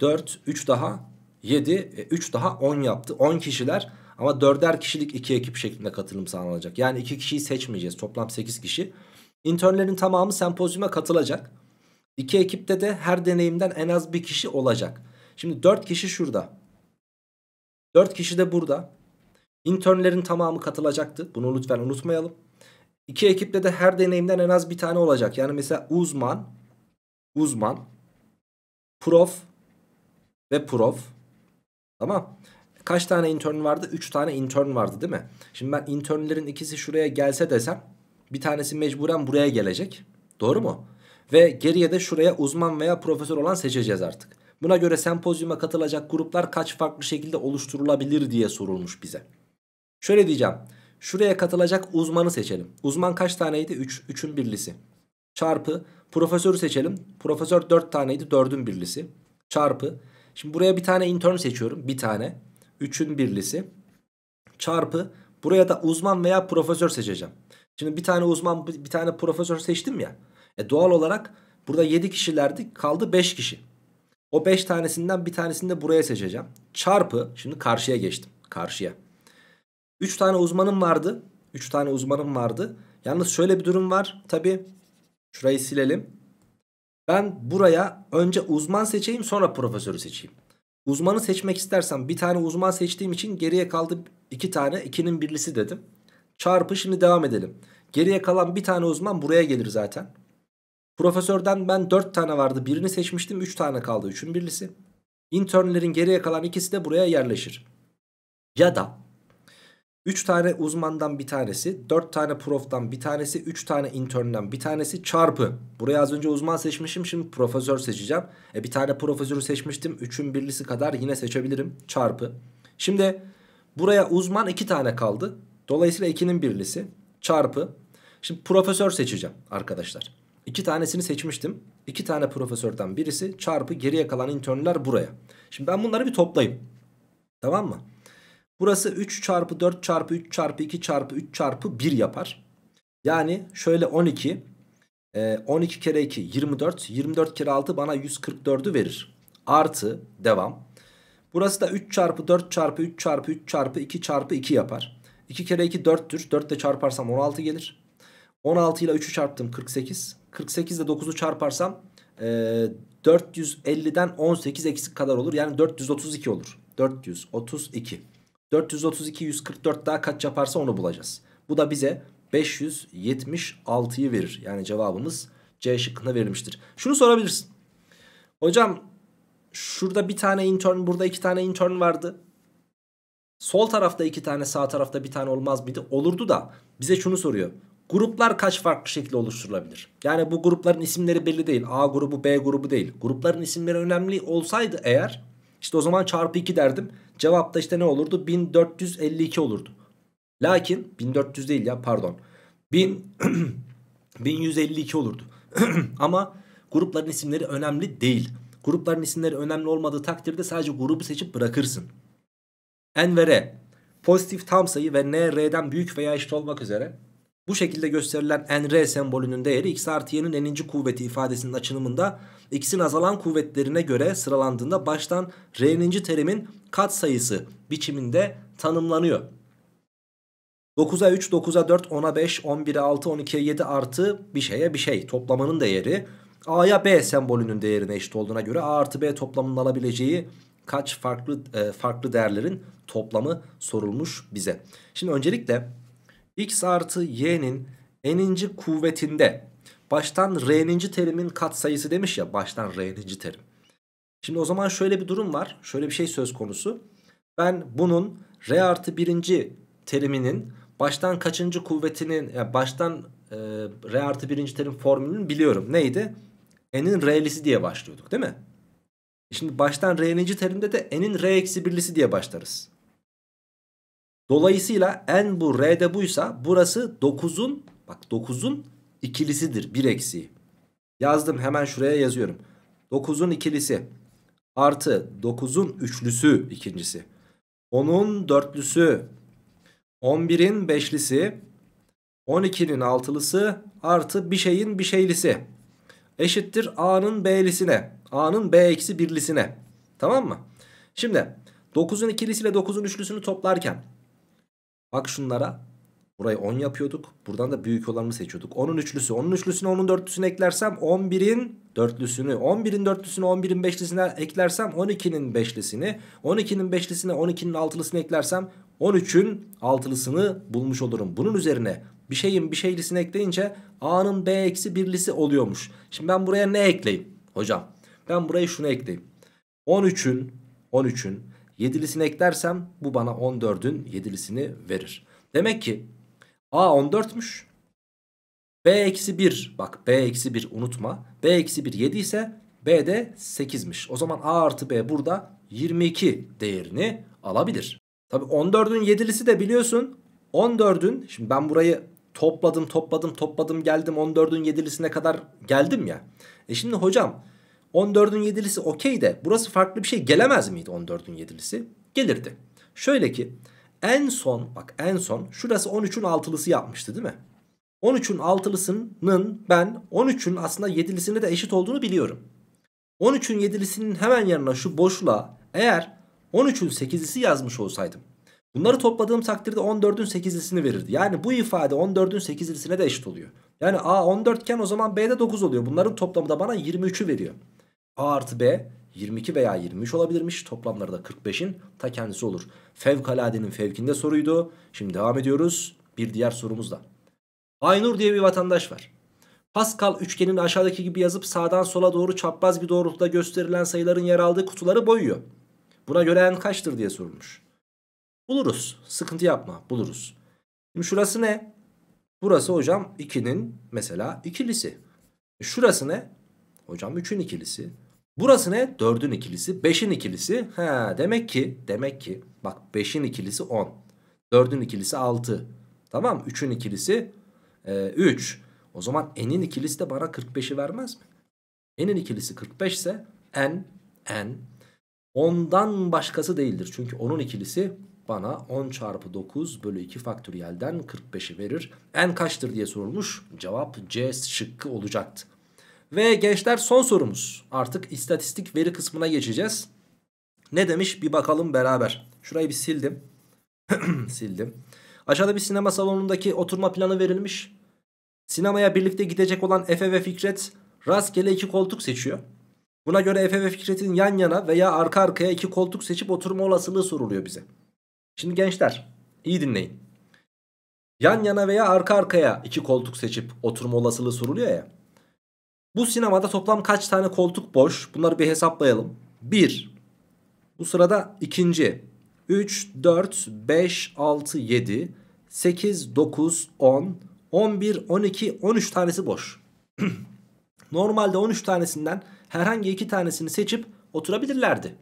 4, 3 daha 7, 3 e, daha 10 yaptı. 10 kişiler ama dörder kişilik iki ekip şeklinde katılım sağlanacak. Yani iki kişiyi seçmeyeceğiz. Toplam sekiz kişi. İnternlerin tamamı sempozyuma katılacak. İki ekipte de her deneyimden en az bir kişi olacak. Şimdi dört kişi şurada. Dört kişi de burada. İnternlerin tamamı katılacaktı. Bunu lütfen unutmayalım. İki ekipte de her deneyimden en az bir tane olacak. Yani mesela uzman, uzman, prof ve prof. Tamam. Kaç tane intern vardı? 3 tane intern vardı değil mi? Şimdi ben internlerin ikisi şuraya gelse desem bir tanesi mecburen buraya gelecek. Doğru mu? Ve geriye de şuraya uzman veya profesör olan seçeceğiz artık. Buna göre sempozyuma katılacak gruplar kaç farklı şekilde oluşturulabilir diye sorulmuş bize. Şöyle diyeceğim. Şuraya katılacak uzmanı seçelim. Uzman kaç taneydi? 3. Üç, 3'ün birlisi. Çarpı. Profesörü seçelim. Profesör 4 taneydi. 4'ün birlisi. Çarpı. Şimdi buraya bir tane intern seçiyorum. Bir tane. 3'ün birlisi çarpı buraya da uzman veya profesör seçeceğim. Şimdi bir tane uzman bir tane profesör seçtim ya. E doğal olarak burada 7 kişilerdi kaldı 5 kişi. O 5 tanesinden bir tanesini de buraya seçeceğim. Çarpı şimdi karşıya geçtim karşıya. 3 tane uzmanım vardı. 3 tane uzmanım vardı. Yalnız şöyle bir durum var. Tabi şurayı silelim. Ben buraya önce uzman seçeyim sonra profesörü seçeyim. Uzmanı seçmek istersen, bir tane uzman seçtiğim için geriye kaldı iki tane ikinin birlisi dedim. Çarpı şimdi devam edelim. Geriye kalan bir tane uzman buraya gelir zaten. Profesörden ben dört tane vardı birini seçmiştim üç tane kaldı üçün birlisi. Internlerin geriye kalan ikisi de buraya yerleşir. Ya da 3 tane uzmandan bir tanesi, 4 tane proftan bir tanesi, 3 tane intern'den bir tanesi çarpı. Buraya az önce uzman seçmişim şimdi profesör seçeceğim. E bir tane profesörü seçmiştim. 3'ün birlisi kadar yine seçebilirim çarpı. Şimdi buraya uzman 2 tane kaldı. Dolayısıyla 2'nin birlisi çarpı. Şimdi profesör seçeceğim arkadaşlar. 2 tanesini seçmiştim. 2 tane profesörden birisi çarpı geriye kalan intern'ler buraya. Şimdi ben bunları bir toplayayım. Tamam mı? Burası 3 çarpı 4 çarpı 3 çarpı 2 çarpı 3 çarpı 1 yapar. Yani şöyle 12. 12 e, kere 2 24. 24 kere 6 bana 144'ü verir. Artı devam. Burası da 3 çarpı 4 çarpı 3 çarpı 3 çarpı 2 çarpı 2 yapar. 2 kere 2 4'tür. 4 ile çarparsam 16 gelir. 16 ile 3'ü çarptım 48. 48 ile 9'u çarparsam e, 450'den 18 eksik kadar olur. Yani 432 olur. 432. 432 144 daha kaç yaparsa onu bulacağız. Bu da bize 576'yı verir. Yani cevabımız C şıkkında verilmiştir. Şunu sorabilirsin. Hocam şurada bir tane intern burada iki tane intern vardı. Sol tarafta iki tane sağ tarafta bir tane olmaz mıydı? Olurdu da bize şunu soruyor. Gruplar kaç farklı şekilde oluşturulabilir? Yani bu grupların isimleri belli değil. A grubu B grubu değil. Grupların isimleri önemli olsaydı eğer işte o zaman çarpı 2 derdim. Cevapta işte ne olurdu? 1452 olurdu. Lakin 1400 değil ya pardon. 1000 1152 olurdu. Ama grupların isimleri önemli değil. Grupların isimleri önemli olmadığı takdirde sadece grubu seçip bırakırsın. N ve R pozitif tam sayı ve N R'den büyük veya eşit olmak üzere bu şekilde gösterilen nr sembolünün değeri x artı y'nin n'inci kuvveti ifadesinin açılımında x'in azalan kuvvetlerine göre sıralandığında baştan r'ninci terimin kat sayısı biçiminde tanımlanıyor. 9'a 3, 9'a 4, 10'a 5, 11'e 6, 12'ye 7 artı bir şeye bir şey toplamanın değeri a'ya b sembolünün değerine eşit olduğuna göre a artı b toplamının alabileceği kaç farklı e, farklı değerlerin toplamı sorulmuş bize. Şimdi öncelikle x artı y'nin n'inci kuvvetinde baştan r'ninci terimin katsayısı demiş ya baştan r'ninci terim. Şimdi o zaman şöyle bir durum var. Şöyle bir şey söz konusu. Ben bunun r artı birinci teriminin baştan kaçıncı kuvvetinin yani baştan e, r artı birinci terim formülünü biliyorum. Neydi? n'in r'lisi diye başlıyorduk değil mi? E şimdi baştan r'ninci terimde de n'in r eksi birlisi diye başlarız. Dolayısıyla n bu r de buysa burası 9'un bak 9'un ikilisidir bir eksiği. Yazdım hemen şuraya yazıyorum. 9'un ikilisi artı 9'un üçlüsü ikincisi. 10'un dörtlüsü 11'in beşlisi 12'nin altılısı artı bir şeyin bir şeylisi eşittir a'nın b'lisine a'nın b eksi birlisine tamam mı? Şimdi 9'un ikilisiyle 9'un üçlüsünü toplarken Bak şunlara. Burayı 10 yapıyorduk. Buradan da büyük olanı seçiyorduk. Onun üçlüsü. Onun üçlüsünü onun dörtlüsünü eklersem 11'in dörtlüsünü. 11'in dörtlüsünü 11'in beşlisine eklersem 12'nin beşlisini. 12'nin beşlisine 12'nin altılısını eklersem 13'ün altılısını bulmuş olurum. Bunun üzerine bir şeyin bir şeylisini ekleyince A'nın B eksi birlisi oluyormuş. Şimdi ben buraya ne ekleyeyim hocam? Ben buraya şunu ekleyeyim. 13'ün 13'ün 7'lisini eklersem bu bana 14'ün 7'lisini verir. Demek ki A 14'müş. B eksi 1 bak B eksi 1 unutma. B eksi 1 7 ise B de 8'miş. O zaman A artı B burada 22 değerini alabilir. Tabi 14'ün 7'lisi de biliyorsun 14'ün şimdi ben burayı topladım topladım topladım geldim 14'ün 7'lisine kadar geldim ya. E şimdi hocam 14'ün yedilisi okey de burası farklı bir şey gelemez miydi 14'ün yedilisi? Gelirdi. Şöyle ki en son bak en son şurası 13'ün altılısı yapmıştı değil mi? 13'ün altılısının ben 13'ün aslında yedilisine de eşit olduğunu biliyorum. 13'ün yedilisinin hemen yanına şu boşluğa eğer 13'ün sekizlisi yazmış olsaydım. Bunları topladığım takdirde 14'ün sekizlisini verirdi. Yani bu ifade 14'ün sekizlisine de eşit oluyor. Yani A 14 iken o zaman B'de 9 oluyor. Bunların toplamı da bana 23'ü veriyor. A artı B 22 veya 23 olabilirmiş. Toplamları da 45'in ta kendisi olur. Fevkaladenin fevkinde soruydu. Şimdi devam ediyoruz. Bir diğer sorumuzda. Aynur diye bir vatandaş var. Pascal üçgenini aşağıdaki gibi yazıp sağdan sola doğru çapraz bir doğrultuda gösterilen sayıların yer aldığı kutuları boyuyor. Buna göre en kaçtır diye sorulmuş. Buluruz. Sıkıntı yapma. Buluruz. Şimdi şurası ne? Burası hocam 2'nin mesela ikilisi. E şurası ne? Hocam 3'ün ikilisi. Burası ne? 4'ün ikilisi, 5'in ikilisi. Ha demek ki, demek ki bak 5'in ikilisi 10. 4'ün ikilisi 6. Tamam 3'ün ikilisi e, 3. O zaman n'in ikilisi de bana 45'i vermez mi? n'in ikilisi 45 ise n, n. 10'dan başkası değildir. Çünkü 10'un ikilisi bana 10 çarpı 9 bölü 2 faktöriyelden 45'i verir. n kaçtır diye sorulmuş. Cevap C şıkkı olacaktı. Ve gençler son sorumuz. Artık istatistik veri kısmına geçeceğiz. Ne demiş bir bakalım beraber. Şurayı bir sildim. sildim. Aşağıda bir sinema salonundaki oturma planı verilmiş. Sinemaya birlikte gidecek olan Efe ve Fikret rastgele iki koltuk seçiyor. Buna göre Efe ve Fikret'in yan yana veya arka arkaya iki koltuk seçip oturma olasılığı soruluyor bize. Şimdi gençler iyi dinleyin. Yan yana veya arka arkaya iki koltuk seçip oturma olasılığı soruluyor ya. Bu sinemada toplam kaç tane koltuk boş? Bunları bir hesaplayalım. 1. Bu sırada ikinci. 3, 4, 5, 6, 7, 8, 9, 10, 11, 12, 13 tanesi boş. Normalde 13 tanesinden herhangi iki tanesini seçip oturabilirlerdi.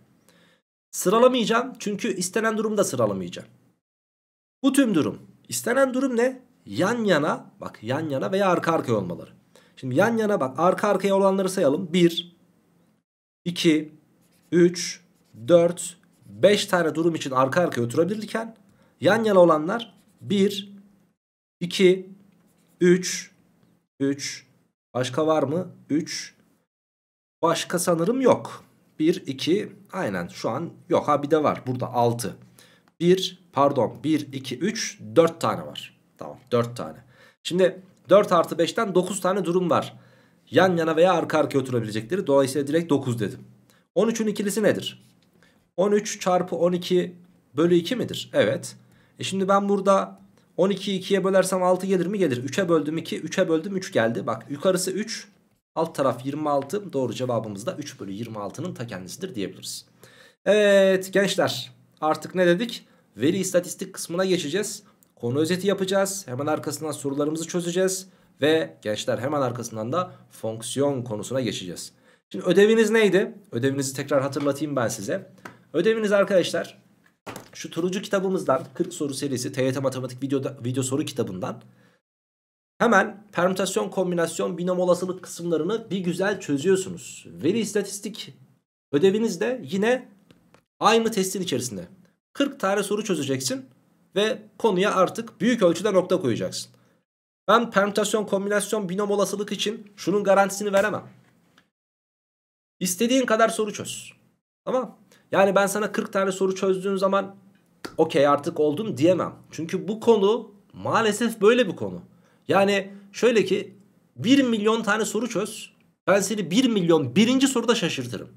Sıralamayacağım çünkü istenen durumda sıralamayacağım. Bu tüm durum. İstenen durum ne? Yan yana, bak yan yana veya arka arkaya olmaları. Şimdi yan yana bak. Arka arkaya olanları sayalım. 1, 2, 3, 4, 5 tane durum için arka arkaya oturabilirken yan yana olanlar 1, 2, 3, 3. Başka var mı? 3. Başka sanırım yok. 1, 2. Aynen şu an yok. Ha bir de var. Burada 6. 1, pardon 1, 2, 3, 4 tane var. Tamam 4 tane. Şimdi 4 artı 5'ten 9 tane durum var. Yan yana veya arka arkaya oturabilecekleri. Dolayısıyla direkt 9 dedim. 13'ün ikilisi nedir? 13 çarpı 12 bölü 2 midir? Evet. E şimdi ben burada 12'yi 2'ye bölersem 6 gelir mi? Gelir. 3'e böldüm 2, 3'e böldüm 3 geldi. Bak yukarısı 3, alt taraf 26. Doğru cevabımız da 3 bölü 26'nın ta kendisidir diyebiliriz. Evet gençler artık ne dedik? Veri istatistik kısmına geçeceğiz. Konu özeti yapacağız. Hemen arkasından sorularımızı çözeceğiz. Ve gençler hemen arkasından da fonksiyon konusuna geçeceğiz. Şimdi ödeviniz neydi? Ödevinizi tekrar hatırlatayım ben size. Ödeviniz arkadaşlar şu turuncu kitabımızdan 40 soru serisi TYT Matematik video, video soru kitabından hemen permütasyon kombinasyon binom olasılık kısımlarını bir güzel çözüyorsunuz. Veri istatistik ödeviniz de yine aynı testin içerisinde. 40 tane soru çözeceksin ve konuya artık büyük ölçüde nokta koyacaksın. Ben permütasyon kombinasyon binom olasılık için şunun garantisini veremem. İstediğin kadar soru çöz. Tamam. Yani ben sana 40 tane soru çözdüğün zaman okey artık oldum diyemem. Çünkü bu konu maalesef böyle bir konu. Yani şöyle ki 1 milyon tane soru çöz. Ben seni 1 milyon birinci soruda şaşırtırım.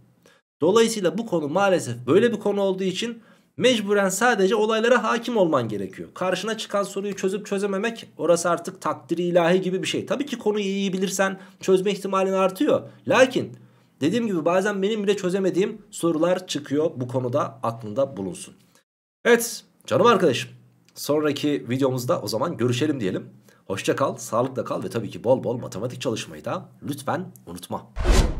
Dolayısıyla bu konu maalesef böyle bir konu olduğu için Mecburen sadece olaylara hakim olman gerekiyor. Karşına çıkan soruyu çözüp çözememek orası artık takdiri ilahi gibi bir şey. Tabii ki konuyu iyi bilirsen çözme ihtimalin artıyor. Lakin dediğim gibi bazen benim bile çözemediğim sorular çıkıyor bu konuda aklında bulunsun. Evet canım arkadaşım sonraki videomuzda o zaman görüşelim diyelim. Hoşça kal, sağlıkla kal ve tabii ki bol bol matematik çalışmayı da lütfen unutma.